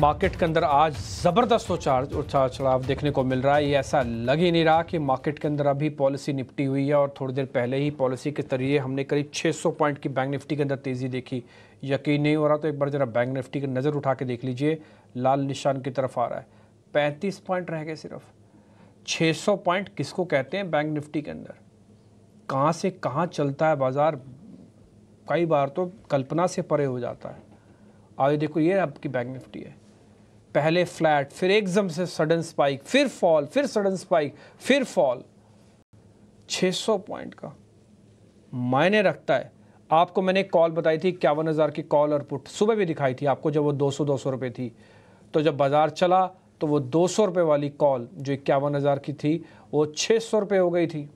market के अंदर आज ज़बरदस्त उछाल उछाल चढ़ाव देखने को मिल रहा है ये ऐसा लग ही नहीं रहा कि मार्केट के अंदर अभी पॉलिसी निपटी हुई है और थोड़ी देर पहले ही पॉलिसी के जरिए हमने करीब 600 पॉइंट की बैंक निफ्टी के अंदर तेज़ी देखी यकीन नहीं हो रहा तो एक बार ज़रा बैंक निफ्टी की नज़र उठा के देख लीजिए लाल निशान की तरफ आ रहा है पैंतीस पॉइंट रह गए सिर्फ छः पॉइंट किसको कहते हैं बैंक निफ्टी के अंदर कहाँ से कहाँ चलता है बाज़ार कई बार तो कल्पना से परे हो जाता है आज देखो ये आपकी बैंक निफ्टी है पहले फ्लैट फिर एकदम से सडन स्पाइक फिर फॉल फिर सडन स्पाइक फिर फॉल 600 पॉइंट का मायने रखता है आपको मैंने एक कॉल बताई थी इक्यावन हज़ार की कॉल और पुट सुबह भी दिखाई थी आपको जब वो 200 200 रुपए थी तो जब बाज़ार चला तो वो 200 रुपए वाली कॉल जो इक्यावन हज़ार की थी वो 600 रुपए हो गई थी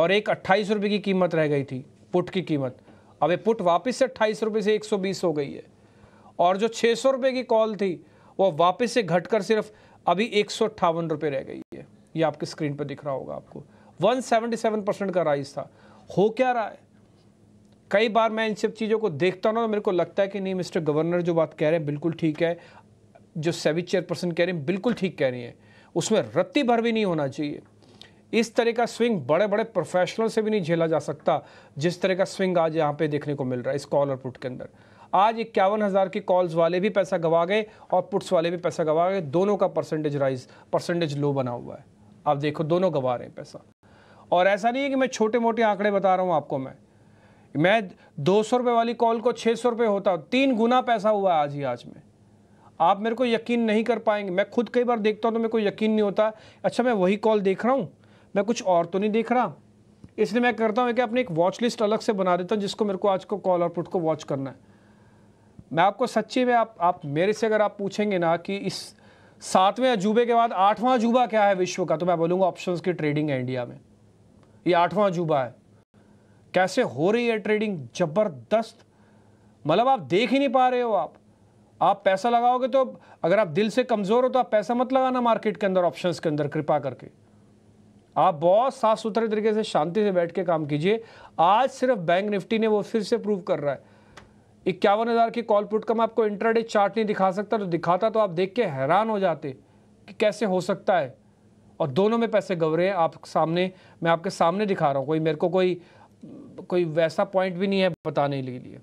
और एक अट्ठाईस रुपए की कीमत रह गई थी पुट की कीमत अब ये पुट वापस से अट्ठाईस रुपये से 120 हो गई है और जो 600 रुपए की कॉल थी वह वापस से घटकर सिर्फ अभी एक सौ रह गई है ये आपके स्क्रीन पर दिख रहा होगा आपको 177 परसेंट का राइज था हो क्या रहा है कई बार मैं इन सब चीज़ों को देखता ना मेरे को लगता है कि नहीं मिस्टर गवर्नर जो बात कह रहे हैं बिल्कुल ठीक है जो सेविच चेयरपर्सन कह रहे हैं बिल्कुल ठीक कह रही हैं उसमें रत्ती भर भी नहीं होना चाहिए इस तरह का स्विंग बड़े बड़े प्रोफेशनल से भी नहीं झेला जा सकता जिस तरह का स्विंग आज यहाँ पे देखने को मिल रहा है इस कॉलर पुट के अंदर आज इक्यावन हज़ार के कॉल्स वाले भी पैसा गवा गए और पुट्स वाले भी पैसा गवा गए दोनों का परसेंटेज राइज परसेंटेज लो बना हुआ है आप देखो दोनों गवा रहे हैं पैसा और ऐसा नहीं है कि मैं छोटे मोटे आंकड़े बता रहा हूँ आपको मैं मैं दो सौ रुपये वाली कॉल को छः सौ रुपये होता तीन गुना पैसा हुआ है आज ही आज में आप मेरे को यकीन नहीं कर पाएंगे मैं खुद कई बार देखता हूँ तो मेरे को यकीन नहीं होता अच्छा मैं वही कॉल देख रहा हूँ मैं कुछ और तो नहीं देख रहा इसलिए मैं करता हूँ कि अपने एक वॉच लिस्ट अलग से बना देता हूँ जिसको मेरे को आज को कॉल और पुट को वॉच करना है मैं आपको सच्ची में आप आप मेरे से अगर आप पूछेंगे ना कि इस सातवें अजूबे के बाद आठवां अजूबा क्या है विश्व का तो मैं बोलूंगा ऑप्शंस की ट्रेडिंग है इंडिया में ये आठवां अजूबा है कैसे हो रही है ट्रेडिंग ज़बरदस्त मतलब आप देख ही नहीं पा रहे हो आप आप पैसा लगाओगे तो अगर आप दिल से कमज़ोर हो तो आप पैसा मत लगाना मार्केट के अंदर ऑप्शन के अंदर कृपा करके आप बहुत साफ सुथरे तरीके से शांति से बैठ के काम कीजिए आज सिर्फ बैंक निफ्टी ने वो फिर से प्रूव कर रहा है इक्यावन हज़ार की कॉल पुट का मैं आपको इंटरडे चार्ट नहीं दिखा सकता तो दिखाता तो आप देख के हैरान हो जाते कि कैसे हो सकता है और दोनों में पैसे गवरे हैं आप सामने मैं आपके सामने दिखा रहा हूँ कोई मेरे को कोई कोई वैसा पॉइंट भी नहीं है बताने के लिए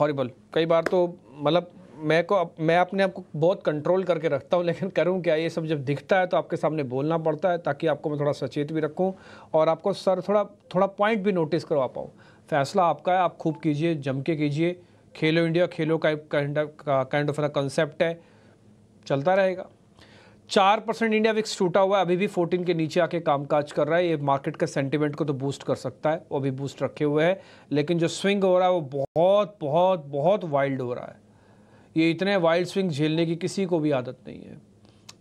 हॉरिबल कई बार तो मतलब मैं को मैं अपने आप को बहुत कंट्रोल करके रखता हूँ लेकिन करूँ क्या ये सब जब दिखता है तो आपके सामने बोलना पड़ता है ताकि आपको मैं थोड़ा सचेत भी रखूँ और आपको सर थोड़ा थोड़ा पॉइंट भी नोटिस करवा पाऊँ फैसला आपका है आप खूब कीजिए जम के कीजिए खेलो इंडिया खेलो का काइंड ऑफ कंसेप्ट है चलता रहेगा चार परसेंट इंडिया विक्स टूटा हुआ है अभी भी फोर्टीन के नीचे आके कामकाज कर रहा है ये मार्केट का सेंटिमेंट को तो बूस्ट कर सकता है वो भी बूस्ट रखे हुए हैं लेकिन जो स्विंग हो रहा है वो बहुत बहुत बहुत वाइल्ड हो रहा है ये इतने वाइल्ड स्विंग झेलने की किसी को भी आदत नहीं है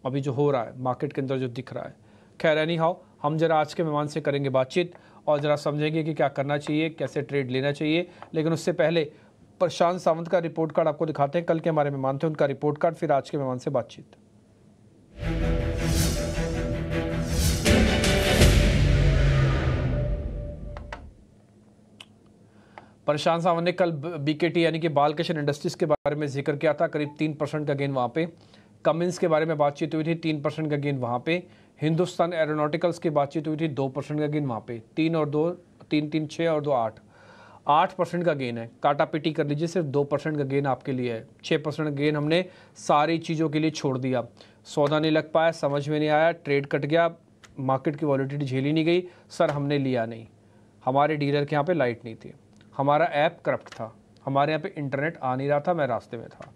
अभी जो हो रहा है मार्केट के अंदर जो दिख रहा है खैर एनी हाउ हम जरा आज के मेहमान से करेंगे बातचीत और ज़रा समझेंगे कि क्या करना चाहिए कैसे ट्रेड लेना चाहिए लेकिन उससे पहले प्रशांत सावंत का रिपोर्ट कार्ड आपको दिखाते हैं कल के हमारे मेहमान थे उनका रिपोर्ट कार्ड फिर आज के मेहमान से बातचीत प्रशांत सावंत ने कल बीकेटी यानी कि बालकृष्ण इंडस्ट्रीज के बारे में जिक्र किया था करीब तीन परसेंट का गेन वहां पे कमिंस के बारे में बातचीत हुई थी तीन परसेंट का गेन वहां पे हिंदुस्तान एरोनॉटिकल्स की बातचीत हुई थी दो परसेंट का गेन वहाँ पे तीन और दो तीन तीन छः और दो आठ आठ परसेंट का गेन है काटा पिटी कर लीजिए सिर्फ दो परसेंट का गेन आपके लिए है छः परसेंट का गेन हमने सारी चीज़ों के लिए छोड़ दिया सौदा नहीं लग पाया समझ में नहीं आया ट्रेड कट गया मार्केट की वॉलिटी झेली नहीं गई सर हमने लिया नहीं हमारे डीलर के यहाँ पर लाइट नहीं थी हमारा ऐप करप्ट था हमारे यहाँ पर इंटरनेट आ नहीं रहा था मैं रास्ते में था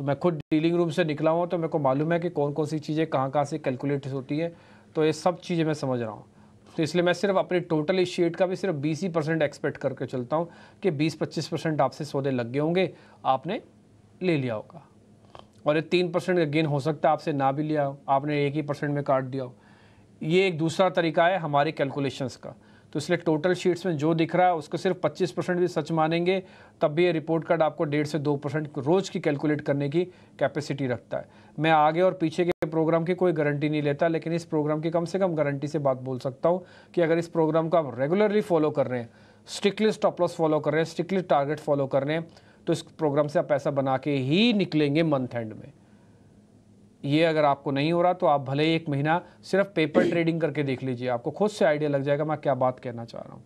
तो मैं खुद डीलिंग रूम से निकला हुआ तो मेरे को मालूम है कि कौन कौन सी चीज़ें कहाँ कहाँ से कैलकुलेट होती हैं तो ये सब चीज़ें मैं समझ रहा हूँ तो इसलिए मैं सिर्फ अपने टोटल इस शीट का भी सिर्फ बीस ही परसेंट एक्सपेक्ट करके चलता हूँ कि बीस पच्चीस परसेंट आपसे सौदे लग गए होंगे आपने ले लिया होगा और ये तीन परसेंट का गेन हो सकता है आपसे ना भी लिया हो आपने एक ही परसेंट में काट दिया हो ये एक दूसरा तरीका है हमारे कैलकुलेशंस का तो इसलिए टोटल शीट्स में जो दिख रहा है उसको सिर्फ 25 परसेंट भी सच मानेंगे तब भी ये रिपोर्ट कार्ड आपको डेढ़ से दो परसेंट रोज़ की कैलकुलेट करने की कैपेसिटी रखता है मैं आगे और पीछे के प्रोग्राम की कोई गारंटी नहीं लेता लेकिन इस प्रोग्राम की कम से कम गारंटी से बात बोल सकता हूँ कि अगर इस प्रोग्राम को आप रेगुलरली फॉलो कर रहे हैं स्ट्रिक्टली स्टॉपलॉस फॉलो कर रहे हैं स्ट्रिक्टली टारगेट फॉलो कर रहे हैं तो इस प्रोग्राम से आप पैसा बना के ही निकलेंगे मंथ एंड में ये अगर आपको नहीं हो रहा तो आप भले ही एक महीना सिर्फ पेपर ट्रेडिंग करके देख लीजिए आपको खुद से आइडिया लग जाएगा मैं क्या बात कहना चाह रहा हूँ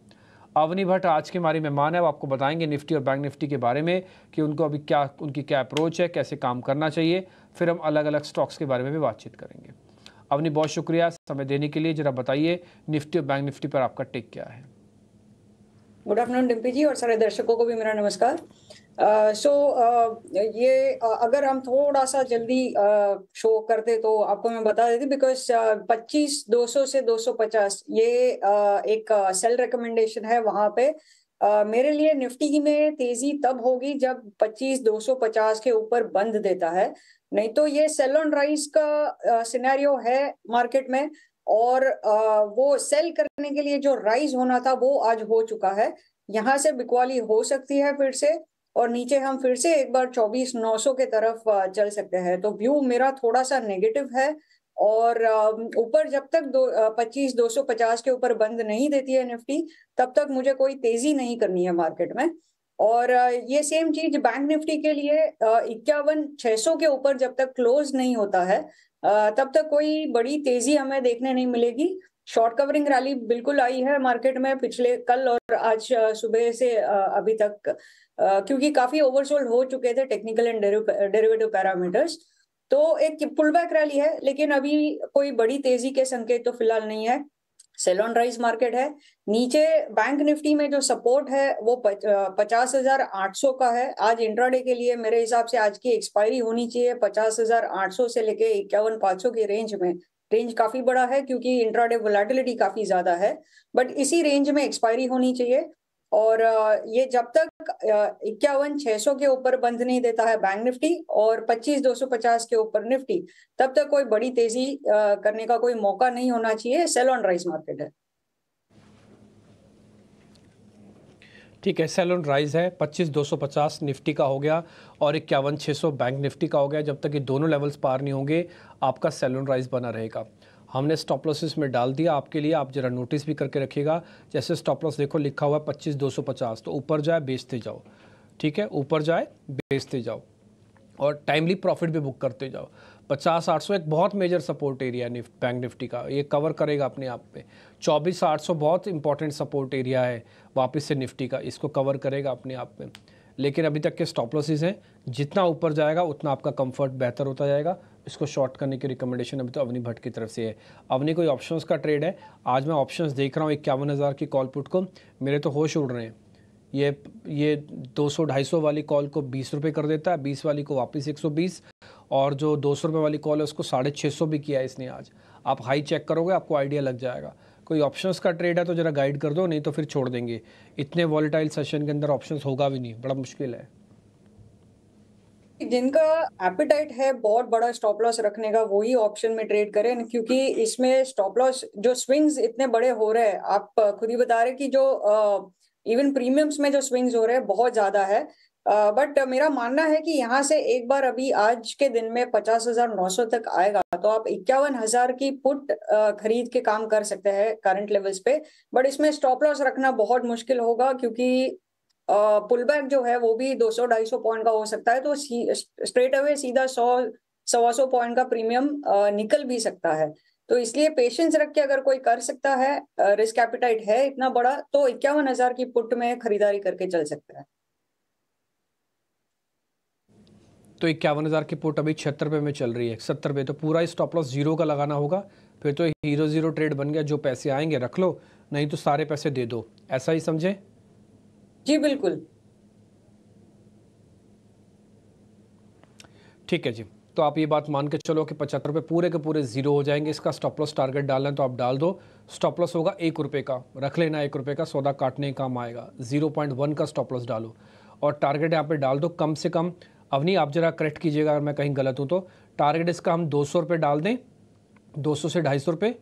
अवनी भट्ट आज के हमारे मेहमान है वो आपको बताएंगे निफ्टी और बैंक निफ्टी के बारे में कि उनको अभी क्या उनकी क्या अप्रोच है कैसे काम करना चाहिए फिर हम अलग अलग स्टॉक्स के बारे में भी बातचीत करेंगे अवनी बहुत शुक्रिया समय देने के लिए जरा बताइए निफ्टी और बैंक निफ्टी पर आपका टेक क्या है गुड आफ्टरनून डिम्पी जी और सारे दर्शकों को भी मेरा नमस्कार सो uh, so, uh, ये uh, अगर हम थोड़ा सा जल्दी शो करते तो आपको मैं बता देती बिकॉज पच्चीस दो सौ से दो सौ पचास ये एक सेल रिकमेंडेशन है वहां पे मेरे लिए निफ्टी में तेजी तब होगी जब पच्चीस दो सौ पचास के ऊपर बंद देता है नहीं तो ये सेल ऑन राइस का सिनेरियो है मार्केट में और वो सेल करने के लिए जो राइज होना था वो आज हो चुका है यहाँ से बिकवाली हो सकती है फिर से और नीचे हम फिर से एक बार चौबीस नौ सौ के तरफ चल सकते हैं तो व्यू मेरा थोड़ा सा नेगेटिव है और ऊपर जब तक दो पच्चीस दो सौ पचास के ऊपर बंद नहीं देती है निफ्टी तब तक मुझे कोई तेजी नहीं करनी है मार्केट में और ये सेम चीज बैंक निफ्टी के लिए इक्यावन छह सौ के ऊपर जब तक क्लोज नहीं होता है तब तक कोई बड़ी तेजी हमें देखने नहीं मिलेगी शॉर्ट कवरिंग रैली बिल्कुल आई है मार्केट में पिछले कल और आज सुबह से अभी तक क्योंकि काफी ओवरसोल्ड हो चुके थे टेक्निकल एंड डेरिवेटिव पैरामीटर्स तो एक पुल बैक रैली है लेकिन अभी कोई बड़ी तेजी के संकेत तो फिलहाल नहीं है सेलॉन राइज मार्केट है नीचे बैंक निफ्टी में जो सपोर्ट है वो पचास हजार आठ सौ का है आज इंट्राडे के लिए मेरे हिसाब से आज की एक्सपायरी होनी चाहिए पचास हजार आठ सौ से लेके इक्यावन पांच सौ की रेंज में रेंज काफी बड़ा है क्योंकि इंट्राडे वोलेटिलिटी काफी ज्यादा है बट इसी रेंज में एक्सपायरी होनी चाहिए और ये जब तक इक्यावन छह सौ के ऊपर बंद नहीं देता है बैंक निफ्टी और पच्चीस दो सौ पचास के ऊपर निफ्टी तब तक कोई बड़ी तेजी करने का कोई मौका नहीं होना चाहिए सेल ऑन राइस मार्केट है ठीक है सेल ऑन राइज है 25,250 निफ्टी का हो गया और इक्यावन छः बैंक निफ्टी का हो गया जब तक ये दोनों लेवल्स पार नहीं होंगे आपका सेल ऑन राइज बना रहेगा हमने स्टॉप लॉस इसमें डाल दिया आपके लिए आप जरा नोटिस भी करके रखिएगा जैसे स्टॉप लॉस देखो लिखा हुआ है पच्चीस दो सौ पचास तो ऊपर जाए बेचते जाओ ठीक है ऊपर जाए बेचते जाओ और टाइमली प्रॉफिट भी बुक करते जाओ पचास आठ सौ एक बहुत मेजर सपोर्ट एरिया है निफ्ट बैंक निफ्टी का ये कवर करेगा अपने आप पे चौबीस आठ सौ बहुत इंपॉर्टेंट सपोर्ट एरिया है वापस से निफ्टी का इसको कवर करेगा अपने आप में लेकिन अभी तक के स्टॉप लॉसेज हैं जितना ऊपर जाएगा उतना आपका कंफर्ट बेहतर होता जाएगा इसको शॉर्ट करने की रिकमेंडेशन अभी तो अवनी भट्ट की तरफ से है अवनी कोई ऑप्शंस का ट्रेड है आज मैं ऑप्शंस देख रहा हूँ इक्यावन हज़ार की कॉल पुट को मेरे तो होश उड़ रहे हैं ये ये 200 250 वाली कॉल को बीस रुपये कर देता है बीस वाली को वापस 120 और जो दो सौ रुपये वाली कॉल है उसको साढ़े छः सौ भी किया है इसने आज आप हाई चेक करोगे आपको आइडिया लग जाएगा कोई ऑप्शंस का ट्रेड है तो ज़रा गाइड कर दो नहीं तो फिर छोड़ देंगे इतने वॉलीटाइल सेशन के अंदर ऑप्शंस होगा भी नहीं बड़ा मुश्किल है जिनका एपिटाइट है बहुत बड़ा स्टॉप लॉस रखने का वही ऑप्शन में ट्रेड करें क्योंकि इसमें स्टॉप लॉस जो स्विंग्स इतने बड़े हो रहे हैं आप खुद ही बता रहे कि जो इवन प्रीमियम्स में जो स्विंग्स हो रहे हैं बहुत ज्यादा है बट मेरा मानना है कि यहाँ से एक बार अभी आज के दिन में पचास हजार नौ सौ तक आएगा तो आप इक्यावन हजार की पुट खरीद के काम कर सकते हैं करंट लेवल्स पे बट इसमें स्टॉप लॉस रखना बहुत मुश्किल होगा क्योंकि पुल बैक जो है वो भी दो सौ ढाई सौ पॉइंट का हो सकता है तो स्ट्रेट अवे सीधा सौ सवा सौ पॉइंट का प्रीमियम निकल भी सकता है तो इसलिए पेशेंस रख के अगर कोई कर सकता है रिस्क एपिटाइट है इतना बड़ा तो इक्यावन हजार की पुट में खरीदारी करके चल सकता है तो इक्यावन हज़ार की पुट अभी छिहत्तर रुपये में चल रही है सत्तर रुपये तो पूरा स्टॉप लॉस जीरो का लगाना होगा फिर तो हीरो ज़ीरो ट्रेड बन गया जो पैसे आएंगे रख लो नहीं तो सारे पैसे दे दो ऐसा ही समझे जी बिल्कुल ठीक है जी तो आप ये बात मान के चलो कि पचहत्तर रुपये पूरे के पूरे ज़ीरो हो जाएंगे इसका स्टॉप लॉस टारगेट डालना है तो आप डाल दो स्टॉप लॉस होगा एक रुपये का रख लेना एक रुपये का सौदा काटने का काम आएगा ज़ीरो पॉइंट वन का स्टॉप लॉस डालो और टारगेट यहाँ पे डाल दो कम से कम अवनी आप जरा करेक्ट कीजिएगा अगर मैं कहीं गलत हूँ तो टारगेट इसका हम दो सौ रुपये डाल दें दो सौ से ढाई सौ रुपये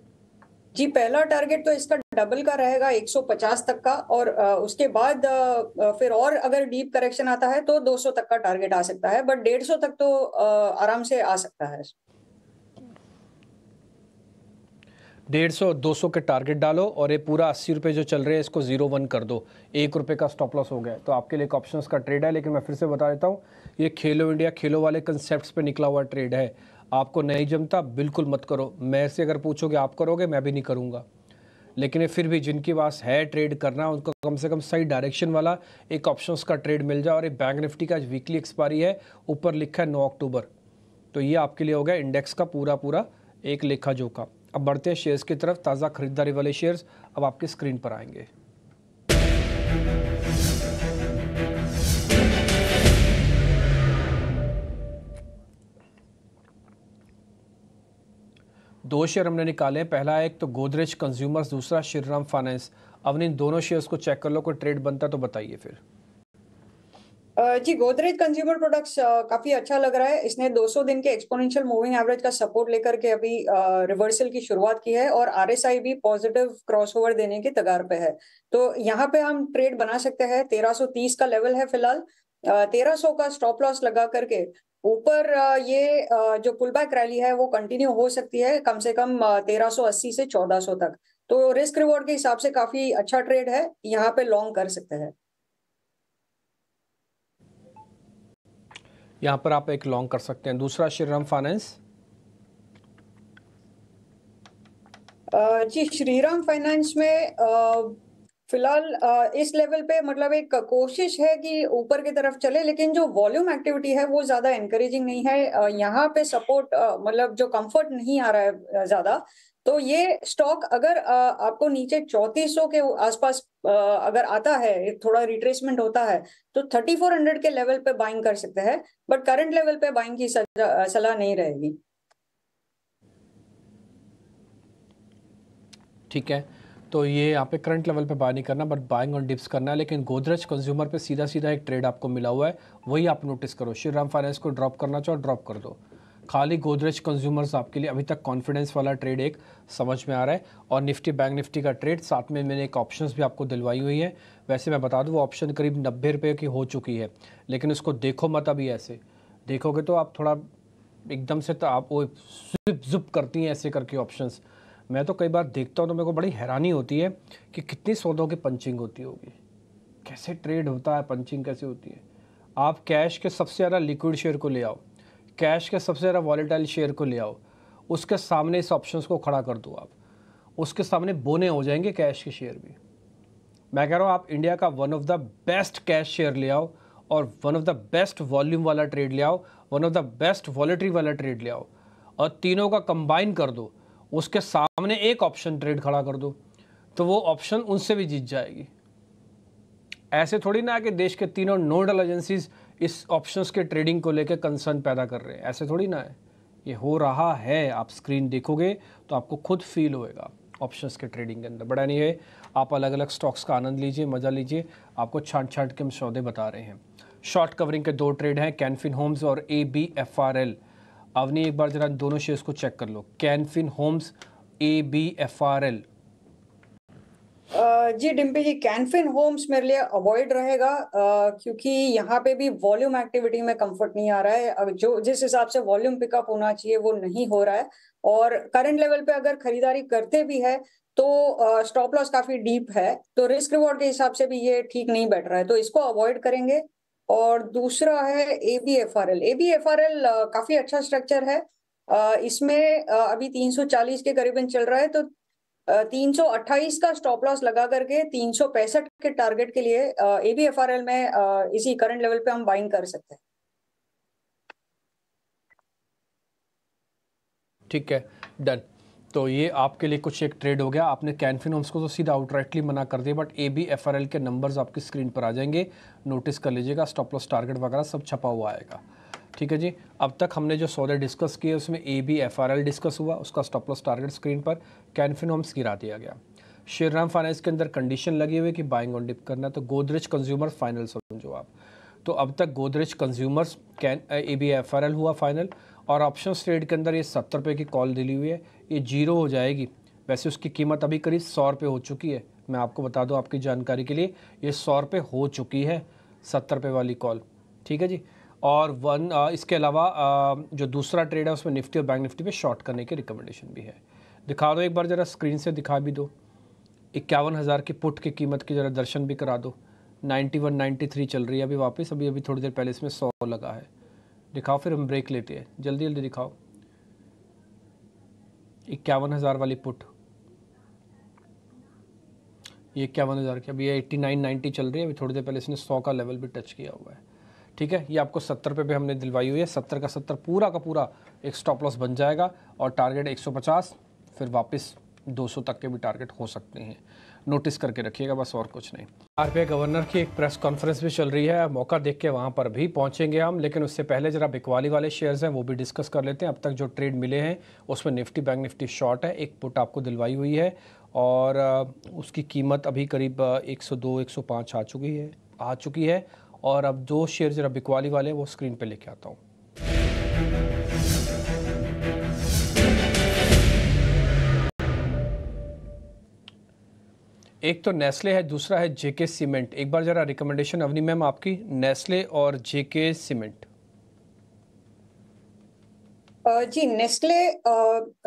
जी पहला टारगेट तो इसका डबल का रहेगा 150 तक का और उसके बाद फिर और अगर डीप करेक्शन आता है तो 200 तक का टारगेट आ सकता है बट 150 तक तो आराम से आ सकता है डेढ़ सौ दो सौ के टारगेट डालो और ये पूरा अस्सी रुपये जो चल रहे हैं इसको ज़ीरो वन कर दो एक रुपये का स्टॉप लॉस हो गया तो आपके लिए एक ऑप्शन का ट्रेड है लेकिन मैं फिर से बता देता हूँ ये खेलो इंडिया खेलो वाले कंसेप्ट पर निकला हुआ ट्रेड है आपको नहीं जमता बिल्कुल मत करो मैं से अगर पूछोगे आप करोगे मैं भी नहीं करूँगा लेकिन फिर भी जिनके पास है ट्रेड करना उनको कम से कम सही डायरेक्शन वाला एक ऑप्शन का ट्रेड मिल जाए और ये बैंक निफ्टी का आज वीकली एक्सपायरी है ऊपर लिखा है नौ अक्टूबर तो ये आपके लिए हो गया इंडेक्स का पूरा पूरा एक लेखा जोखा अब बढ़ते हैं शेयर्स की तरफ ताज़ा खरीदारी वाले शेयर्स अब आपकी स्क्रीन पर आएंगे दो शेयर हमने निकाले पहला एक तो गोदरेज कंज्यूमर्स दूसरा श्रीराम फाइनेंस अब इन दोनों शेयर्स को चेक कर लो कोई ट्रेड बनता तो बताइए फिर जी गोदरेज कंज्यूमर प्रोडक्ट्स काफी अच्छा लग रहा है इसने 200 दिन के एक्सपोनेंशियल मूविंग एवरेज का सपोर्ट लेकर के अभी रिवर्सल की शुरुआत की है और आरएसआई भी पॉजिटिव क्रॉसओवर देने के तगार पे है तो यहाँ पे हम ट्रेड बना सकते हैं 1330 का लेवल है फिलहाल 1300 का स्टॉप लॉस लगा करके ऊपर ये जो पुल बैक रैली है वो कंटिन्यू हो सकती है कम से कम 1380 से 1400 तक तो रिस्क रिवॉर्ड के हिसाब से काफी अच्छा ट्रेड है यहाँ पे लॉन्ग कर सकते हैं यहां पर आप एक लॉन्ग कर सकते हैं दूसरा श्रीराम फाइनेंस जी श्रीराम फाइनेंस में फिलहाल इस लेवल पे मतलब एक कोशिश है कि ऊपर की तरफ चले लेकिन जो वॉल्यूम एक्टिविटी है वो ज्यादा एनकरेजिंग नहीं है यहाँ पे सपोर्ट मतलब जो कंफर्ट नहीं आ रहा है ज्यादा तो ये स्टॉक अगर आपको नीचे चौंतीस के आसपास अगर आता है थोड़ा रिट्रेसमेंट होता है तो 3400 के लेवल पे बाइंग कर सकते हैं बट करंट लेवल पे बाइंग की सलाह नहीं रहेगी ठीक है तो ये यहाँ पे करंट लेवल पे बाय नहीं करना बट बाइंग ऑन डिप्स करना है लेकिन गोदरेज कंज्यूमर पे सीधा सीधा एक ट्रेड आपको मिला हुआ है वही आप नोटिस करो श्रीराम फाइनेंस को ड्रॉप करना चाहो ड्रॉप कर दो खाली गोदरेज कंज्यूमर्स आपके लिए अभी तक कॉन्फिडेंस वाला ट्रेड एक समझ में आ रहा है और निफ्टी बैंक निफ्टी का ट्रेड साथ में मैंने एक ऑप्शन भी आपको दिलवाई हुई है वैसे मैं बता दूँ वो ऑप्शन करीब नब्बे रुपये की हो चुकी है लेकिन उसको देखो मत अभी ऐसे देखोगे तो आप थोड़ा एकदम से तो आप वो जुप जुप करती हैं ऐसे करके ऑप्शन मैं तो कई बार देखता हूँ तो मेरे को बड़ी हैरानी होती है कि कितनी सौदों की पंचिंग होती होगी कैसे ट्रेड होता है पंचिंग कैसे होती है आप कैश के सबसे ज़्यादा लिक्विड शेयर को ले आओ कैश के सबसे ज़्यादा वॉलीटाइल शेयर को ले आओ उसके सामने इस ऑप्शंस को खड़ा कर दो आप उसके सामने बोने हो जाएंगे कैश के शेयर भी मैं कह रहा हूँ आप इंडिया का one of the best cash share ले आओ और one of the best volume वाला ट्रेड ले आओ one of the best volatility वाला ट्रेड ले आओ और तीनों का कंबाइन कर दो उसके सामने एक ऑप्शन ट्रेड खड़ा कर दो तो वो ऑप्शन उनसे भी जीत जाएगी ऐसे थोड़ी ना कि देश के तीनों नोडल एजेंसीज इस ऑप्शंस के ट्रेडिंग को लेकर कंसर्न पैदा कर रहे हैं ऐसे थोड़ी ना है ये हो रहा है आप स्क्रीन देखोगे तो आपको खुद फील होएगा ऑप्शंस के ट्रेडिंग के अंदर बड़ा नहीं है आप अलग अलग स्टॉक्स का आनंद लीजिए मज़ा लीजिए आपको छाट छाट के हम सौदे बता रहे हैं शॉर्ट कवरिंग के दो ट्रेड हैं कैनफिन होम्स और A B F R L Avani एक बार जरा दोनों शेयर्स को चेक कर लो Canfin homes A B F R L ji Dimpy ji Canfin homes मेरे लिए अवॉइड रहेगा क्योंकि यहाँ पे भी वॉल्यूम एक्टिविटी में कंफर्ट नहीं आ रहा है जो जिस हिसाब से वॉल्यूम पिकअप होना चाहिए वो नहीं हो रहा है और करंट लेवल पे अगर खरीदारी करते भी है तो स्टॉप लॉस काफी डीप है तो रिस्क रिवॉर्ड के हिसाब से भी ये ठीक नहीं बैठ रहा है तो इसको अवॉइड करेंगे और दूसरा है A B F R L A B F R L काफी अच्छा स्ट्रक्चर है इसमें अभी 340 के करीबन चल रहा है तो तीन सौ अट्ठाईस का स्टॉप लॉस लगा करके तीन सौ पैंसठ के टारगेट के लिए एबीएफआरएल में इसी करंट लेवल पे हम बाइंग कर सकते हैं ठीक है डन तो ये आपके लिए कुछ एक ट्रेड हो गया आपने कैनफिन होम्स को तो सीधा आउटराइटली मना कर दिया but A B F R L के नंबर्स आपकी स्क्रीन पर आ जाएंगे नोटिस कर लीजिएगा स्टॉप लॉस टारगेट वगैरह सब छपा हुआ आएगा ठीक है जी अब तक हमने जो सौदे डिस्कस किए उसमें A B F R L discuss हुआ उसका स्टॉप लॉस टारगेट स्क्रीन पर कैनफिन होम्स गिरा दिया गया श्रीराम फाइनेंस के अंदर कंडीशन लगी हुई कि बाइंग ऑन डिप करना तो गोदरेज कंज्यूमर फाइनल समझो आप तो अब तक Godrej consumers can A B F R L हुआ फाइनल और ऑप्शन ट्रेड के अंदर ये सत्तर रुपये की कॉल दिली हुई है ये जीरो हो जाएगी वैसे उसकी कीमत अभी करीब सौ रुपये हो चुकी है मैं आपको बता दूँ आपकी जानकारी के लिए ये सौ रुपये हो चुकी है सत्तर रुपये वाली कॉल ठीक है जी और वन uh, इसके अलावा uh, जो दूसरा ट्रेड है उसमें निफ्टी और बैंक निफ्टी पे शॉर्ट करने की रिकमेंडेशन भी है दिखा दो एक बार ज़रा स्क्रीन से दिखा भी दो इक्यावन हज़ार की पुट की कीमत की ज़रा दर्शन भी करा दो नाइन्टी वन नाइन्टी थ्री चल रही है अभी वापस अभी अभी थोड़ी देर पहले इसमें सौ लगा है दिखाओ फिर हम ब्रेक लेते हैं जल्दी जल्दी दिखाओ इक्यावन हज़ार वाली पुट ये इक्यावन हज़ार की अभी ये एट्टी नाइन नाइन्टी चल रही है अभी थोड़ी देर पहले इसने सौ का लेवल भी टच किया हुआ है ठीक है ये आपको सत्तर पे भी हमने दिलवाई हुई है सत्तर का सत्तर पूरा का पूरा एक स्टॉप लॉस बन जाएगा और टारगेट पचास फिर वापस 200 तक के भी टारगेट हो सकते हैं नोटिस करके रखिएगा बस और कुछ नहीं आई गवर्नर की एक प्रेस कॉन्फ्रेंस भी चल रही है मौका देख के वहाँ पर भी पहुँचेंगे हम लेकिन उससे पहले जरा बिकवाली वाले शेयर्स हैं वो भी डिस्कस कर लेते हैं अब तक जो ट्रेड मिले हैं उसमें निफ्टी बैंक निफ्टी शॉर्ट है एक पुट आपको दिलवाई हुई है और उसकी कीमत अभी करीब सौ पाँच आ चुकी है आ चुकी है और अब दो शेयर ज़रा बिकवाली वाले हैं वो स्क्रीन पर लेके आता हूँ एक तो नेस्ले है दूसरा है जेके सीमेंट एक बार ज़रा रिकमेंडेशन अवनी मैम आपकी नेस्ले और JK cement ji Nestle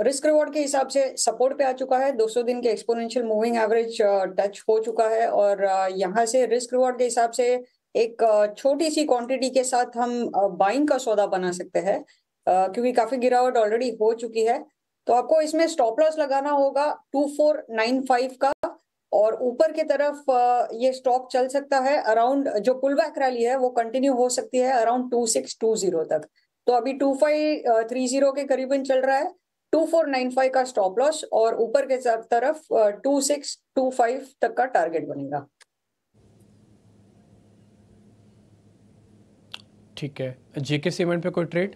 risk reward के हिसाब से सपोर्ट पे आ चुका है 200 दिन के एक्सपोनेंशियल मूविंग एवरेज टच हो चुका है और यहाँ से रिस्क रिवॉर्ड के हिसाब से एक छोटी सी क्वांटिटी के साथ हम बाइंग का सौदा बना सकते हैं क्योंकि काफी गिरावट ऑलरेडी हो चुकी है तो आपको इसमें स्टॉप लॉस लगाना होगा टू फोर नाइन फाइव का और ऊपर की तरफ ये स्टॉक चल सकता है अराउंड जो पुल बैक रैली है वो कंटिन्यू हो सकती है around two six two zero तक तो अभी टू फाइव थ्री जीरो के करीबन चल रहा है टू फोर नाइन फाइव का स्टॉप लॉस और ऊपर के तरफ टू सिक्स टू फाइव तक का टारगेट बनेगा ठीक है जेके सीमेंट पे कोई ट्रेड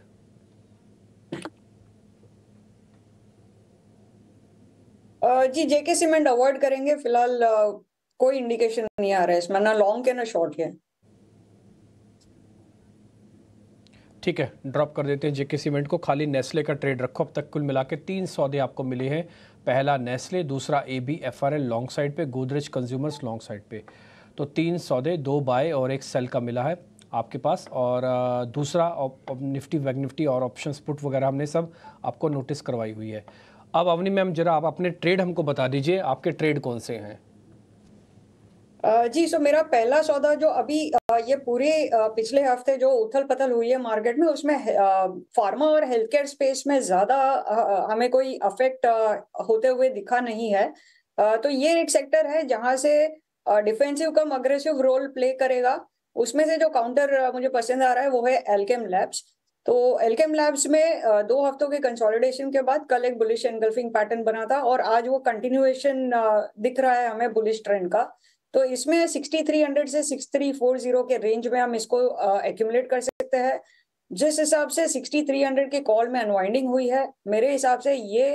जी जेके सीमेंट अवॉइड करेंगे फिलहाल कोई इंडिकेशन नहीं आ रहा है इसमें ना लॉन्ग के ना शॉर्ट के ठीक है ड्रॉप कर देते हैं जेके सीमेंट को खाली नेस्ले का ट्रेड रखो अब तक कुल मिला के तीन सौदे आपको मिले हैं पहला नेस्ले दूसरा A B F R L long side पे गोदरेज कंज्यूमर्स लॉन्ग साइड पे तो तीन सौदे दो बाय और एक सेल का मिला है आपके पास और दूसरा निफ्टी वैग निफ्टी और ऑप्शन पुट वगैरह हमने सब आपको नोटिस करवाई हुई है अब अवनी मैम जरा आप अपने ट्रेड हमको बता दीजिए आपके ट्रेड कौन से हैं जी सो मेरा पहला सौदा जो अभी ये पूरे पिछले हफ्ते जो उथल पथल हुई है मार्केट में उसमें फार्मा और हेल्थ केयर स्पेस में ज्यादा हमें कोई अफेक्ट होते हुए दिखा नहीं है तो ये एक सेक्टर है जहां से defensive cum aggressive role play करेगा उसमें से जो काउंटर मुझे पसंद आ रहा है वो है एलकेम लैब्स तो एलकेम लैब्स में दो हफ्तों के कंसोलिडेशन के बाद कल एक बुलिश एनगल्फिंग पैटर्न बना था और आज वो कंटिन्यूएशन दिख रहा है हमें बुलिश ट्रेंड का तो इसमें 6300 से 6340 के रेंज में हम इसको एक्यूमुलेट कर सकते हैं जिस हिसाब से 6300 के कॉल में अनवाइंडिंग हुई है मेरे हिसाब से ये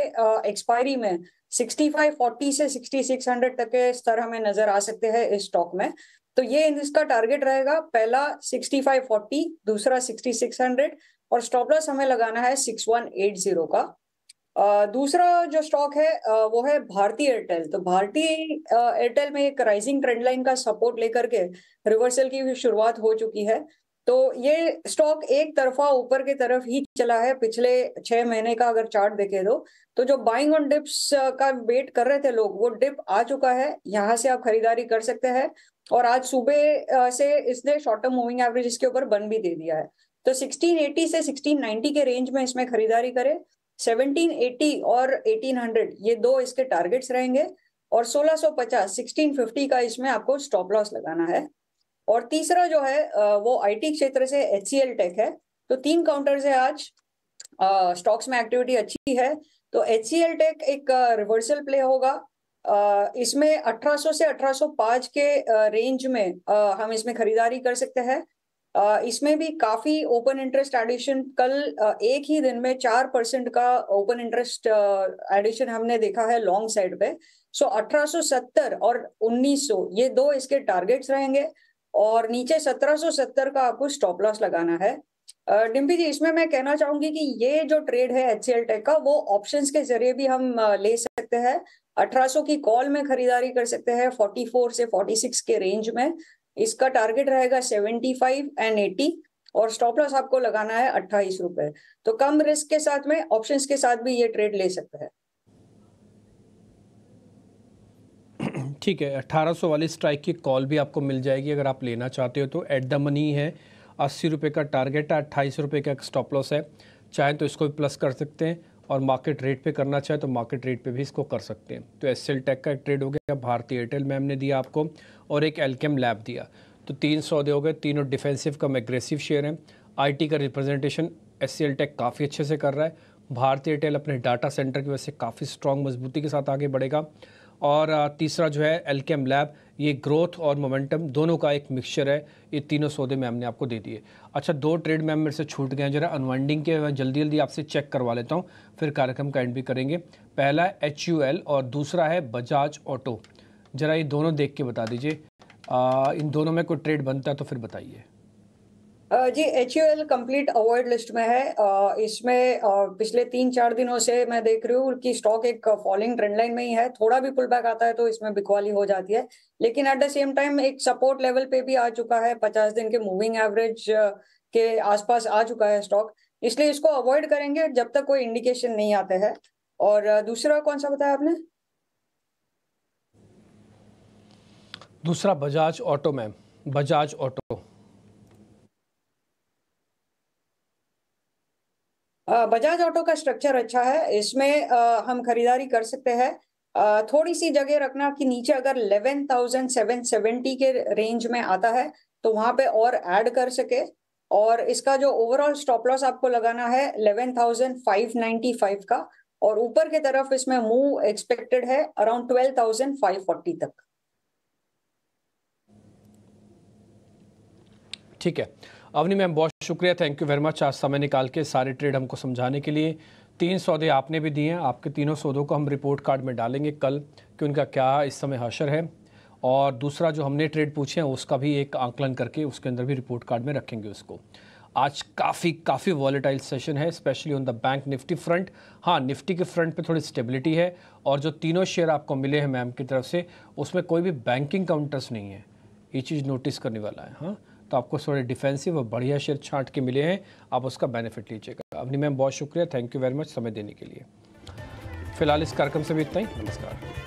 एक्सपायरी में 6540 से 6600 तक के स्तर हमें नजर आ सकते हैं इस स्टॉक में तो ये इसका टारगेट रहेगा पहला 6540 दूसरा 6600 और स्टॉप लॉस हमें लगाना है 6180 का दूसरा जो स्टॉक है वो है भारतीय एयरटेल तो भारतीय एयरटेल में एक राइजिंग ट्रेंड लाइन का सपोर्ट लेकर के रिवर्सल की शुरुआत हो चुकी है तो ये स्टॉक एक तरफा ऊपर की तरफ ही चला है पिछले छह महीने का अगर चार्ट देखे दो तो, तो जो बाइंग ऑन डिप्स का वेट कर रहे थे लोग वो डिप आ चुका है यहाँ से आप खरीदारी कर सकते हैं और आज सुबह से इसने शॉर्ट टर्म मूविंग एवरेज इसके ऊपर बन भी दे दिया है तो 1680 से 1690 के रेंज में इसमें खरीदारी करें 1780 और 1800 ये दो इसके टारगेट्स रहेंगे और 1650 1650 का इसमें आपको स्टॉप लॉस लगाना है और तीसरा जो है वो आईटी क्षेत्र से एच टेक है तो तीन काउंटर्स है आज स्टॉक्स में एक्टिविटी अच्छी है तो एच टेक एक रिवर्सल प्ले होगा इसमें 1800 से 1805 के रेंज में हम इसमें खरीदारी कर सकते हैं इसमें भी काफी ओपन इंटरेस्ट एडिशन कल एक ही दिन में चार परसेंट का ओपन इंटरेस्ट एडिशन हमने देखा है लॉन्ग साइड पे सो 1870 और 1900 ये दो इसके टारगेट्स रहेंगे और नीचे 1770 का आपको स्टॉप लॉस लगाना है डिम्पी जी इसमें मैं कहना चाहूंगी कि ये जो ट्रेड है एच टेक का वो ऑप्शंस के जरिए भी हम ले सकते हैं 1800 की कॉल में खरीदारी कर सकते हैं 44 से 46 के रेंज में इसका टारगेट रहेगा 75 एंड 80 और स्टॉप लॉस आपको लगाना है अट्ठाईस रुपए तो कम रिस्क के साथ में ऑप्शंस के साथ भी ये ट्रेड ले सकते हैं ठीक है 1800 वाली स्ट्राइक की कॉल भी आपको मिल जाएगी अगर आप लेना चाहते हो तो एट द मनी है अस्सी रुपये का टारगेट है अट्ठाईस रुपये का स्टॉप लॉस है चाहें तो इसको भी प्लस कर सकते हैं और मार्केट रेट पे करना चाहे तो मार्केट रेट पे भी इसको कर सकते हैं तो एस टेक का एक ट्रेड हो गया भारतीय एयरटेल मैम ने दिया आपको और एक एलकेम लैब दिया तो तीन सौदे हो गए तीनों डिफेंसिव कम एग्रेसिव शेयर हैं आईटी का रिप्रेजेंटेशन एस टेक काफ़ी अच्छे से कर रहा है भारतीय एयरटेल अपने डाटा सेंटर की वजह से काफ़ी स्ट्रॉन्ग मजबूती के साथ आगे बढ़ेगा और तीसरा जो है एल्केम लैब ये ग्रोथ और मोमेंटम दोनों का एक मिक्सचर है ये तीनों सौदे मैम ने आपको दे दिए अच्छा दो ट्रेड मैम मेरे से छूट गए हैं जरा अनवाइंडिंग के मैं जल्दी जल्दी आपसे चेक करवा लेता हूँ फिर कार्यक्रम का एंड भी करेंगे पहला एच और दूसरा है बजाज ऑटो ज़रा ये दोनों देख के बता दीजिए इन दोनों में कोई ट्रेड बनता है तो फिर बताइए जी H U L complete award list में है इसमें पिछले तीन चार दिनों से मैं देख रही हूँ कि स्टॉक एक फॉलिंग ट्रेंड लाइन में ही है थोड़ा भी पुल बैक आता है तो इसमें बिकवाली हो जाती है लेकिन एट द सेम टाइम एक सपोर्ट लेवल पे भी आ चुका है पचास दिन के मूविंग एवरेज के आसपास आ चुका है स्टॉक इसलिए इसको अवॉइड करेंगे जब तक कोई इंडिकेशन नहीं आते हैं और दूसरा कौन सा बताया आपने दूसरा Bajaj auto ma'am Bajaj auto Bajaj auto का स्ट्रक्चर अच्छा है इसमें हम खरीदारी कर सकते हैं थोड़ी सी जगह रखना कि नीचे अगर सेवेंटी के रेंज में आता है तो वहां पे और ऐड कर सके और इसका जो ओवरऑल स्टॉप लॉस आपको लगाना है थाउजेंड फाइव फाइव का और ऊपर की तरफ इसमें मूव एक्सपेक्टेड है around twelve thousand five forty तक ठीक है अवनी मैम बहुत शुक्रिया थैंक यू वेरी मच आज समय निकाल के सारे ट्रेड हमको समझाने के लिए तीन सौदे आपने भी दिए हैं आपके तीनों सौदों को हम रिपोर्ट कार्ड में डालेंगे कल कि उनका क्या इस समय हाशर है और दूसरा जो हमने ट्रेड पूछे हैं उसका भी एक आंकलन करके उसके अंदर भी रिपोर्ट कार्ड में रखेंगे उसको आज काफ़ी काफ़ी वॉलेटाइल सेशन है specially on the bank Nifty front हाँ निफ्टी के फ्रंट पे थोड़ी स्टेबिलिटी है और जो तीनों शेयर आपको मिले हैं मैम की तरफ से उसमें कोई भी बैंकिंग काउंटर्स नहीं है ये चीज़ नोटिस करने वाला है हाँ तो आपको थोड़े डिफेंसिव और बढ़िया शेयर छांट के मिले हैं आप उसका बेनिफिट लीजिएगा अवनी मैम बहुत शुक्रिया थैंक यू वेरी मच समय देने के लिए फिलहाल इस कार्यक्रम से भी इतना ही नमस्कार